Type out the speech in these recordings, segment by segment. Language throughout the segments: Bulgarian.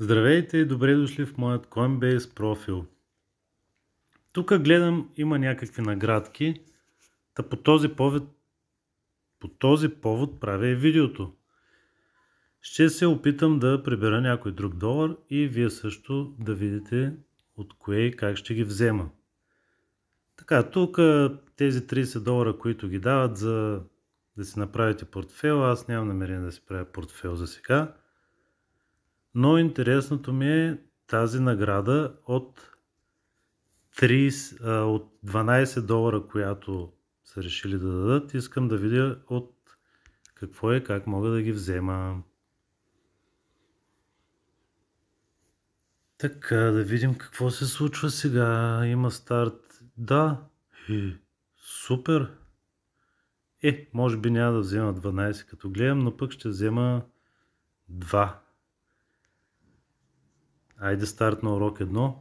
Здравейте и добре дошли в моят Coinbase профил. Тук гледам има някакви наградки, та по този повод, по този повод правя и видеото. Ще се опитам да прибера някой друг долар и вие също да видите от кое и как ще ги взема. Така, тук тези 30 долара, които ги дават за да си направите портфел, аз нямам намерение да си правя портфел за сега. Но интересното ми е тази награда от, 30, от 12 долара, която са решили да дадат. Искам да видя от какво е, как мога да ги взема. Така, да видим какво се случва сега. Има старт. Да. Супер. Е, може би няма да взема 12 като гледам, но пък ще взема 2. Айде старт на урок 1.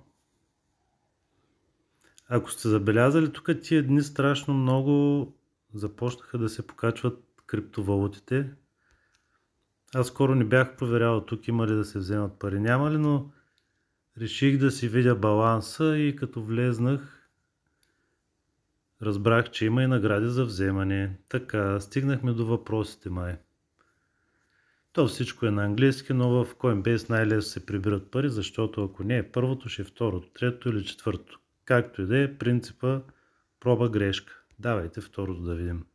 Ако сте забелязали, тук тия дни страшно много започнаха да се покачват криптовалутите. Аз скоро не бях проверявал тук има ли да се вземат пари, няма ли, но реших да си видя баланса и като влезнах разбрах, че има и награди за вземане. Така, стигнахме до въпросите май. То всичко е на английски, но в Coinbase най-лесно се прибират пари, защото ако не е първото, ще е второто, трето или четвърто. Както и да е, принципа проба грешка. Давайте второто да видим.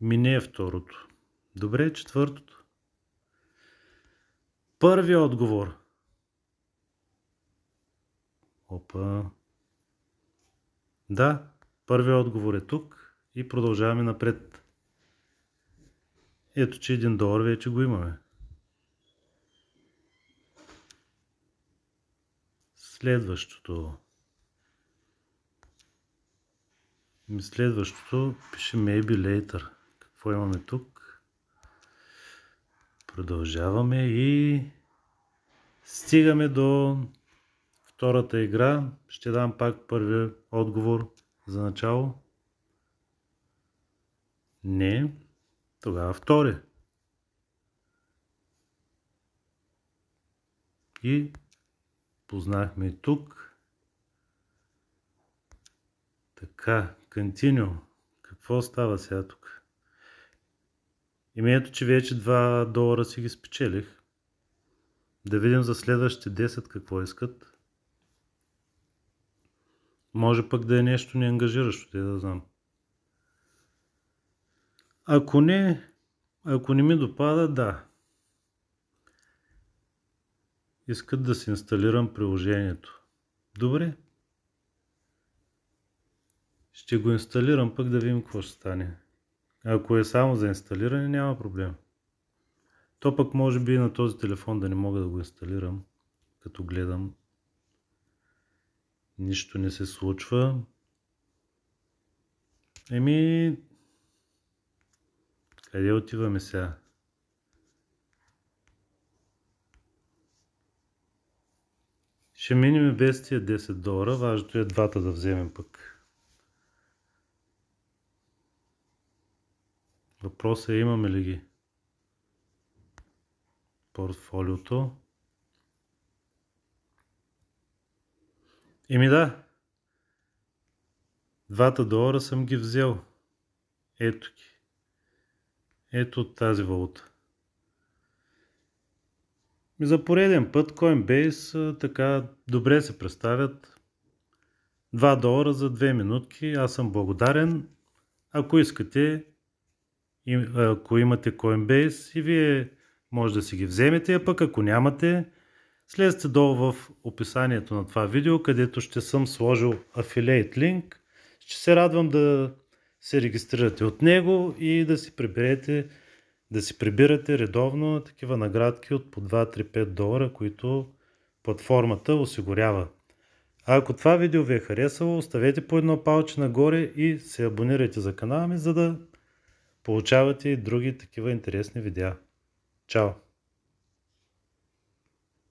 Мине е второто. Добре, четвъртото. Първия отговор. Опа. Да, първият отговор е тук и продължаваме напред. Ето, че един долар вече го имаме. Следващото. Следващото пише maybe later. Какво имаме тук? Продължаваме и стигаме до втората игра. Ще дам пак първият отговор за начало. Не. Тогава втори. И познахме тук. Така, Continuum. Какво става сега тук? Имението, че вече 2 долара си ги спечелих. Да видим за следващите 10 какво искат. Може пък да е нещо неангажиращо, да знам. Ако не, ако не ми допада, да. Искат да си инсталирам приложението. Добре. Ще го инсталирам пък да видим какво ще стане. Ако е само за инсталиране, няма проблем. То пък може би на този телефон да не мога да го инсталирам, като гледам. Нищо не се случва. Еми, къде отиваме сега? Ще минем без тия 10 долара, важното е двата да вземем пък. Въпросът е имаме ли ги? Портфолиото. Еми да, двата долара съм ги взел. Ето ги. Ето тази валута. за пореден път Coinbase така добре се представят. 2 долара за 2 минутки. Аз съм благодарен. Ако искате, ако имате Coinbase и вие може да си ги вземете, а пък ако нямате, слезте долу в описанието на това видео, където ще съм сложил афилейт линк. Ще се радвам да се регистрирате от него и да си приберете да си прибирате редовно такива наградки от по 2-3-5 долара, които платформата осигурява. А ако това видео ви е харесало, оставете по едно палче нагоре и се абонирайте за канала ми, за да получавате и други такива интересни видеа. Чао!